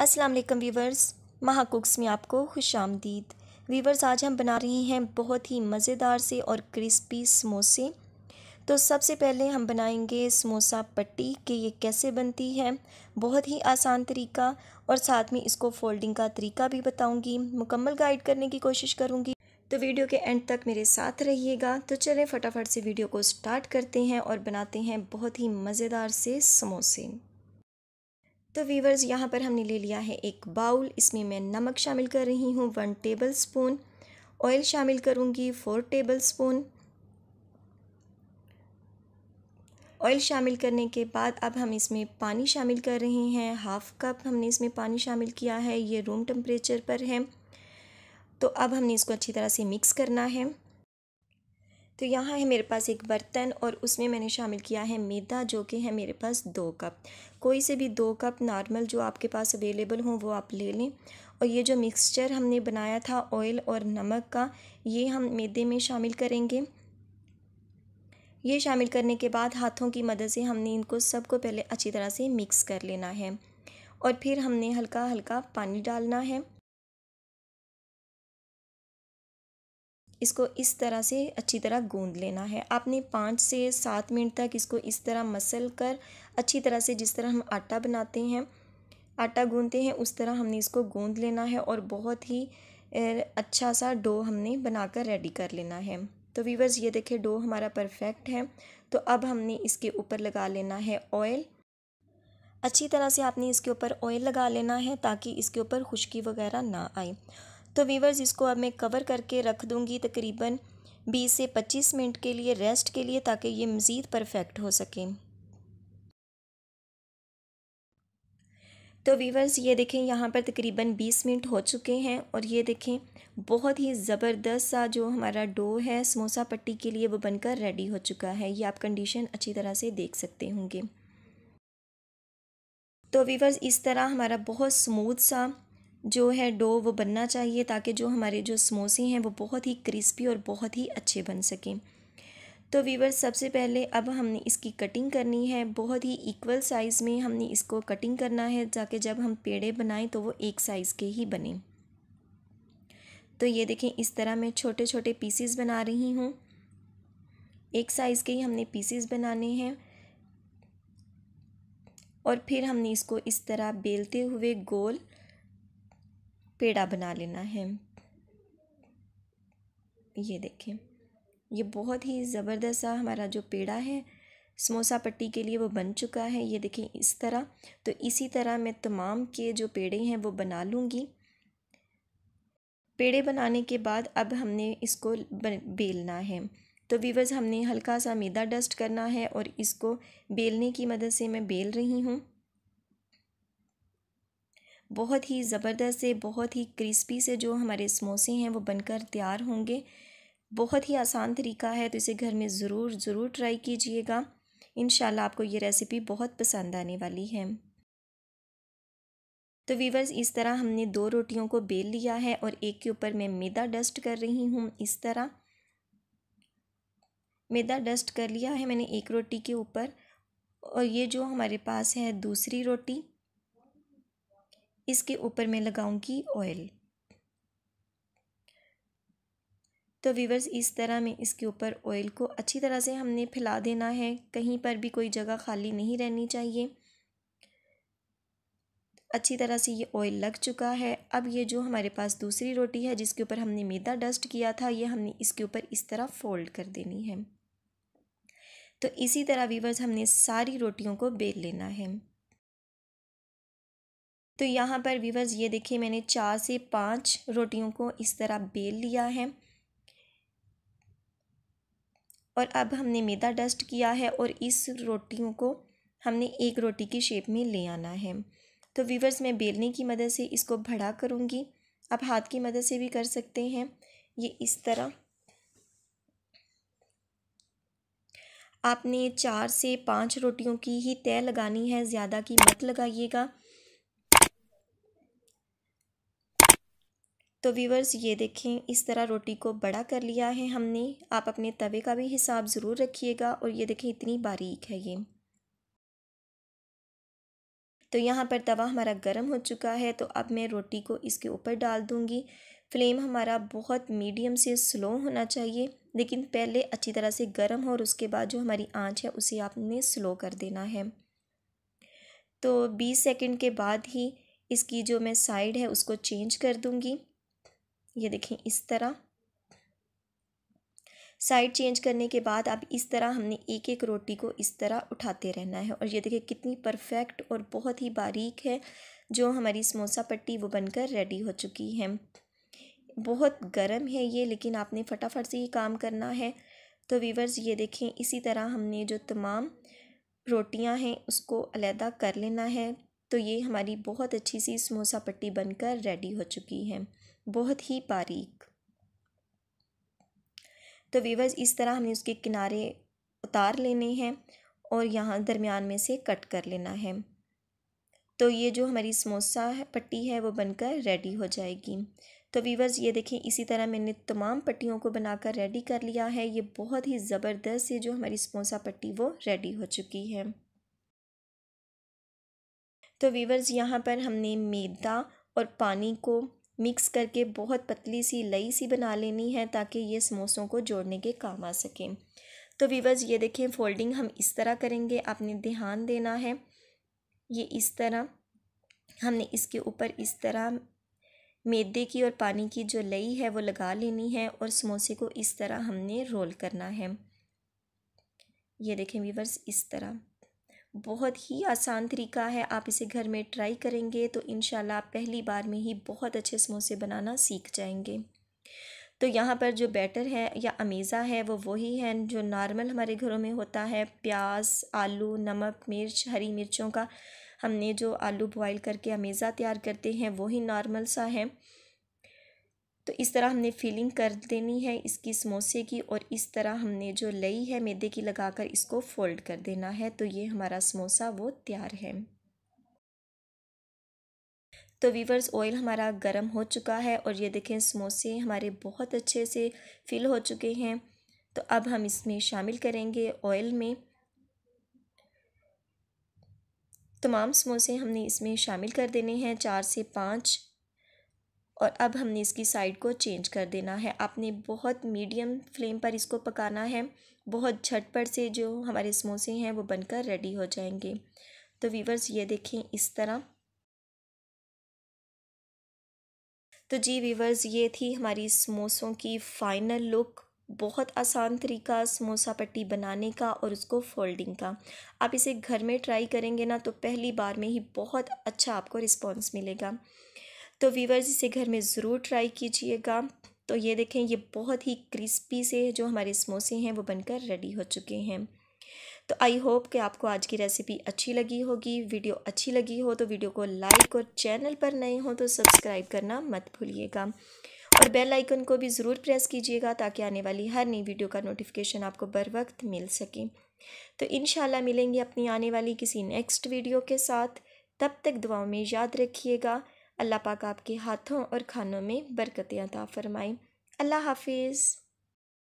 अस्सलाम वालेकुम वीवर्स महाकुक्स में आपको खुश आमदीद वीवर्स आज हम बना रहे हैं बहुत ही मज़ेदार से और क्रिस्पी समोसे तो सबसे पहले हम बनाएंगे समोसा पट्टी कि ये कैसे बनती है बहुत ही आसान तरीका और साथ में इसको फोल्डिंग का तरीका भी बताऊंगी मुकम्मल गाइड करने की कोशिश करूंगी तो वीडियो के एंड तक मेरे साथ रहिएगा तो चलें फटाफट से वीडियो को स्टार्ट करते हैं और बनाते हैं बहुत ही मज़ेदार से समोसे तो वीवर्स यहाँ पर हमने ले लिया है एक बाउल इसमें मैं नमक शामिल कर रही हूँ वन टेबल स्पून ऑयल शामिल करूँगी फोर टेबल स्पून ऑयल शामिल करने के बाद अब हम इसमें पानी शामिल कर रहे हैं हाफ़ कप हमने इसमें पानी शामिल किया है ये रूम टेम्परेचर पर है तो अब हमने इसको अच्छी तरह से मिक्स करना है तो यहाँ है मेरे पास एक बर्तन और उसमें मैंने शामिल किया है मैदा जो कि है मेरे पास दो कप कोई से भी दो कप नॉर्मल जो आपके पास अवेलेबल हो वो आप ले लें और ये जो मिक्सचर हमने बनाया था ऑयल और नमक का ये हम मैदे में शामिल करेंगे ये शामिल करने के बाद हाथों की मदद से हमने इनको सबको पहले अच्छी तरह से मिक्स कर लेना है और फिर हमने हल्का हल्का पानी डालना है इसको इस तरह से अच्छी तरह गूंद लेना है आपने पाँच से सात मिनट तक इसको इस तरह मसल कर अच्छी तरह से जिस तरह हम आटा बनाते हैं आटा गूंदते हैं उस तरह हमने इसको गूंद लेना है और बहुत ही अच्छा सा डो हमने बनाकर रेडी कर लेना है तो वीवर्स ये देखिए डो हमारा परफेक्ट है तो अब हमने इसके ऊपर लगा लेना है ऑयल अच्छी तरह से आपने इसके ऊपर ऑयल लगा लेना है ताकि इसके ऊपर खुश्की वगैरह ना आए तो वीवर्स इसको अब मैं कवर करके रख दूँगी तकरीबन बीस से पच्चीस मिनट के लिए रेस्ट के लिए ताकि ये मज़ीद परफेक्ट हो सके तो वीवर्स ये देखें यहाँ पर तकरीबन बीस मिनट हो चुके हैं और ये देखें बहुत ही ज़बरदस्त सा जो हमारा डो है समोसा पट्टी के लिए वो बनकर रेडी हो चुका है ये आप कंडीशन अच्छी तरह से देख सकते होंगे तो वीवर्स इस तरह हमारा बहुत स्मूथ सा जो है डो वो बनना चाहिए ताकि जो हमारे जो समोसे हैं वो बहुत ही क्रिस्पी और बहुत ही अच्छे बन सकें तो वीवर सबसे पहले अब हमने इसकी कटिंग करनी है बहुत ही इक्वल साइज़ में हमने इसको कटिंग करना है ताकि जब हम पेड़े बनाएं तो वो एक साइज़ के ही बने तो ये देखें इस तरह मैं छोटे छोटे पीसीस बना रही हूँ एक साइज़ के ही हमने पीसीस बनाने हैं और फिर हमने इसको इस तरह बेलते हुए गोल पेड़ा बना लेना है ये देखें ये बहुत ही ज़बरदस्त सा हमारा जो पेड़ा है समोसा पट्टी के लिए वो बन चुका है ये देखें इस तरह तो इसी तरह मैं तमाम के जो पेड़े हैं वो बना लूँगी पेड़े बनाने के बाद अब हमने इसको बेलना है तो वीवर्स हमने हल्का सा मैदा डस्ट करना है और इसको बेलने की मदद से मैं बेल रही हूँ बहुत ही ज़बरदस्त से बहुत ही क्रिस्पी से जो हमारे समोसे हैं वो बनकर तैयार होंगे बहुत ही आसान तरीका है तो इसे घर में ज़रूर ज़रूर ट्राई कीजिएगा इन आपको ये रेसिपी बहुत पसंद आने वाली है तो वीवर्स इस तरह हमने दो रोटियों को बेल लिया है और एक के ऊपर मैं मैदा डस्ट कर रही हूँ इस तरह मैदा डस्ट कर लिया है मैंने एक रोटी के ऊपर और ये जो हमारे पास है दूसरी रोटी इसके ऊपर मैं लगाऊंगी ऑयल तो वीवर्स इस तरह में इसके ऊपर ऑयल को अच्छी तरह से हमने फैला देना है कहीं पर भी कोई जगह खाली नहीं रहनी चाहिए अच्छी तरह से ये ऑयल लग चुका है अब ये जो हमारे पास दूसरी रोटी है जिसके ऊपर हमने मैदा डस्ट किया था ये हमने इसके ऊपर इस तरह फोल्ड कर देनी है तो इसी तरह वीवर्स हमने सारी रोटियों को बेल लेना है तो यहाँ पर वीवर्स ये देखिए मैंने चार से पाँच रोटियों को इस तरह बेल लिया है और अब हमने मैदा डस्ट किया है और इस रोटियों को हमने एक रोटी की शेप में ले आना है तो वीवर्स मैं बेलने की मदद से इसको भड़ा करूँगी आप हाथ की मदद से भी कर सकते हैं ये इस तरह आपने चार से पाँच रोटियों की ही तय लगानी है ज़्यादा की मत लगाइएगा तो व्यूवर्स ये देखें इस तरह रोटी को बड़ा कर लिया है हमने आप अपने तवे का भी हिसाब ज़रूर रखिएगा और ये देखें इतनी बारीक है ये तो यहाँ पर तवा हमारा गर्म हो चुका है तो अब मैं रोटी को इसके ऊपर डाल दूँगी फ्लेम हमारा बहुत मीडियम से स्लो होना चाहिए लेकिन पहले अच्छी तरह से गर्म हो और उसके बाद जो हमारी आंच है उसे आपने स्लो कर देना है तो 20 सेकंड के बाद ही इसकी जो मैं साइड है उसको चेंज कर दूँगी ये देखें इस तरह साइड चेंज करने के बाद अब इस तरह हमने एक एक रोटी को इस तरह उठाते रहना है और ये देखिए कितनी परफेक्ट और बहुत ही बारीक है जो हमारी समोसा पट्टी वो बनकर रेडी हो चुकी है बहुत गर्म है ये लेकिन आपने फटाफट से ये काम करना है तो वीवर्स ये देखें इसी तरह हमने जो तमाम रोटियां हैं उसको अलहदा कर लेना है तो ये हमारी बहुत अच्छी सी समोसा पट्टी बनकर रेडी हो चुकी है बहुत ही बारीक तो वीवर्स इस तरह हमने उसके किनारे उतार लेने हैं और यहाँ दरमियान में से कट कर लेना है तो ये जो हमारी समोसा है पट्टी है वो बनकर रेडी हो जाएगी तो वीवर्स ये देखें इसी तरह मैंने तमाम पट्टियों को बनाकर रेडी कर लिया है ये बहुत ही ज़बरदस्त ये जो हमारी समोसा पट्टी वो रेडी हो चुकी है तो वीवर्स यहाँ पर हमने मैदा और पानी को मिक्स करके बहुत पतली सी लई सी बना लेनी है ताकि ये समोसों को जोड़ने के काम आ सकें तो वीवर्स ये देखें फोल्डिंग हम इस तरह करेंगे आपने ध्यान देना है ये इस तरह हमने इसके ऊपर इस तरह मैदे की और पानी की जो लई है वो लगा लेनी है और समोसे को इस तरह हमने रोल करना है ये देखें वीवर्स इस तरह बहुत ही आसान तरीका है आप इसे घर में ट्राई करेंगे तो इन आप पहली बार में ही बहुत अच्छे समोसे बनाना सीख जाएंगे तो यहाँ पर जो बैटर है या अमेज़ा है वो वही है जो नॉर्मल हमारे घरों में होता है प्याज आलू नमक मिर्च हरी मिर्चों का हमने जो आलू बॉईल करके अमेज़ा तैयार करते हैं वही नॉर्मल सा है तो इस तरह हमने फिलिंग कर देनी है इसकी समोसे की और इस तरह हमने जो लई है मैदे की लगाकर इसको फोल्ड कर देना है तो ये हमारा समोसा वो तैयार है तो वीवर्स ऑयल हमारा गर्म हो चुका है और ये देखें समोसे हमारे बहुत अच्छे से फिल हो चुके हैं तो अब हम इसमें शामिल करेंगे ऑयल में तमाम समोसे हमने इसमें शामिल कर देने हैं चार से पाँच और अब हमने इसकी साइड को चेंज कर देना है आपने बहुत मीडियम फ्लेम पर इसको पकाना है बहुत झटपट से जो हमारे समोसे हैं वो बनकर रेडी हो जाएंगे तो वीवर्स ये देखें इस तरह तो जी वीवर्स ये थी हमारी समोसों की फ़ाइनल लुक बहुत आसान तरीका समोसा पट्टी बनाने का और उसको फोल्डिंग का आप इसे घर में ट्राई करेंगे ना तो पहली बार में ही बहुत अच्छा आपको रिस्पांस मिलेगा तो वीवर्स इसे घर में ज़रूर ट्राई कीजिएगा तो ये देखें ये बहुत ही क्रिस्पी से जो हमारे समोसे हैं वो बनकर रेडी हो चुके हैं तो आई होप कि आपको आज की रेसिपी अच्छी लगी होगी वीडियो अच्छी लगी हो तो वीडियो को लाइक और चैनल पर नए हो तो सब्सक्राइब करना मत भूलिएगा और बेल आइकन को भी ज़रूर प्रेस कीजिएगा ताकि आने वाली हर नई वीडियो का नोटिफिकेशन आपको बर वक्त मिल सके तो इन मिलेंगे अपनी आने वाली किसी नेक्स्ट वीडियो के साथ तब तक दुआओं में याद रखिएगा अल्लाह पाक आपके हाथों और खानों में बरकतें अता फ़रमाए अल्लाह हाफिज़